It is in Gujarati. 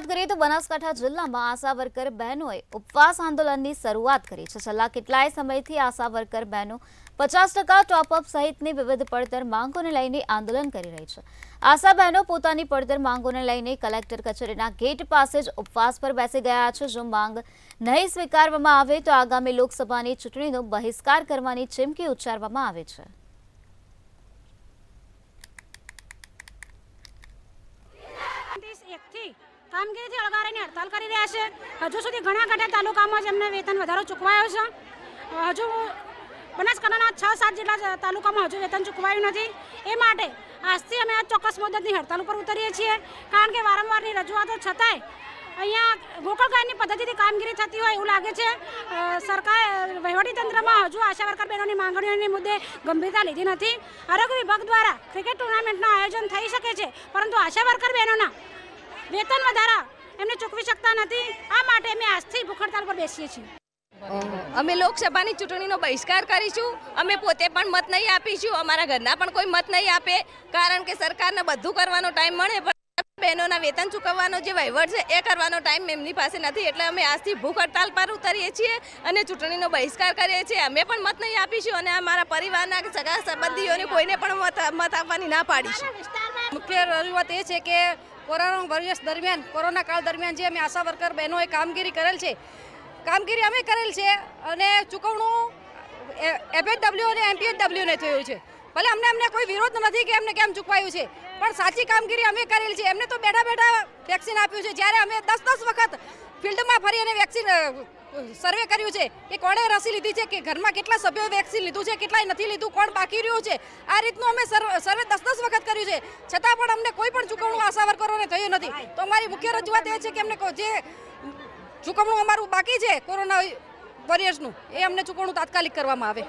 વાત કરીએ તો બનાસકાંઠા જિલ્લામાં આશા વર્કર બહેનોએ ઉપવાસ આંદોલનની શરૂઆત કરી છે છેલ્લા કેટલાય સમયથી આશા વર્કર બહેનો પચાસ ટકા ટોપઅપ સહિતની વિવિધ પડતર માંગોને લઈને આંદોલન કરી રહી છે આશા બહેનો પોતાની પડતર માંગોને લઈને કલેક્ટર કચેરીના ગેટ પાસે જ ઉપવાસ પર બેસી ગયા છે જો માંગ નહીં સ્વીકારવામાં આવે તો આગામી લોકસભાની ચૂંટણીનો બહિષ્કાર કરવાની ચીમકી ઉચ્ચારવામાં આવે છે કામગીરીથી અળગારીની હડતાલ કરી રહ્યા છે હજુ સુધી ઘણા ઘણા તાલુકામાં જ એમને વેતન વધારો ચૂકવાયો છે હજુ બનાસકાંઠાના છ સાત જેટલા તાલુકામાં હજુ વેતન ચૂકવાયું નથી એ માટે આજથી અમે આ ચોક્કસ મુદતની હડતાલ ઉપર ઉતરીએ છીએ કારણ કે વારંવારની રજૂઆતો છતાંય અહીંયા ગોકળગાયની પદ્ધતિથી કામગીરી થતી હોય એવું લાગે છે સરકાર વહીવટીતંત્રમાં હજુ આશા વર્કર બહેનોની માંગણીઓની મુદ્દે ગંભીરતા લીધી નથી આરોગ્ય વિભાગ દ્વારા ક્રિકેટ ટુર્નામેન્ટનું આયોજન થઈ શકે છે પરંતુ આશા વર્કર બહેનોના વેતન વધારા એમને ચૂકવી શકતા નથી આ માટે અમે આજથી ભૂખડતાલ હડતાલ પર બેસીએ છીએ અમે લોકસભાની ચૂંટણીનો બહિષ્કાર કરીશું અમે પોતે પણ મત નહીં આપીશું અમારા ઘરના પણ કોઈ મત નહીં આપે કારણ કે સરકારને બધું કરવાનો ટાઈમ મળે પણ બહેનોના વેતન ચૂકવવાનો જે વહીવટ છે એ કરવાનો ટાઈમ એમની પાસે નથી એટલે અમે આજથી ભૂખ હડતાલ પર ઉતરીએ છીએ અને ચૂંટણીનો બહિષ્કાર કરીએ છીએ અમે પણ મત નહીં આપીશું અને અમારા પરિવારના સગા સંબંધીઓને કોઈને પણ મત મત આપવાની ના પાડીશું મુખ્ય રજૂઆત એ છે કે કોરોના વર્ષ દરમિયાન કોરોના કાળ દરમિયાન જે અમે આશા વર્કર બહેનોએ કામગીરી કરેલ છે કામગીરી અમે કરેલ છે અને ચૂકવણું એફએચડબલ્યુ અને એમપીએચડબલ્યુને થયું છે ભલે અમને અમને કોઈ વિરોધ નથી કે એમને કેમ ચૂકવાયું છે પણ સાચી કામગીરી અમે કરેલી છે એમને તો બેઠા બેઠા વેક્સિન આપ્યું છે જ્યારે અમે દસ દસ વખત ફિલ્ડમાં ફરી અને વેક્સિન સર્વે કર્યું છે કે કોણે રસી લીધી છે કે ઘરમાં કેટલા સભ્યો વેક્સિન લીધું છે કેટલાય નથી લીધું કોણ બાકી રહ્યું છે આ રીતનું અમે સર્વે દસ દસ વખત કર્યું છે છતાં પણ અમને કોઈ પણ ચૂકવણું આશા વર્કરોને થયું નથી તો અમારી મુખ્ય રજૂઆત એ છે કે અમને જે ચૂકવણું અમારું બાકી છે કોરોના વોરિયર્સનું એ અમને ચૂકવણું તાત્કાલિક કરવામાં આવે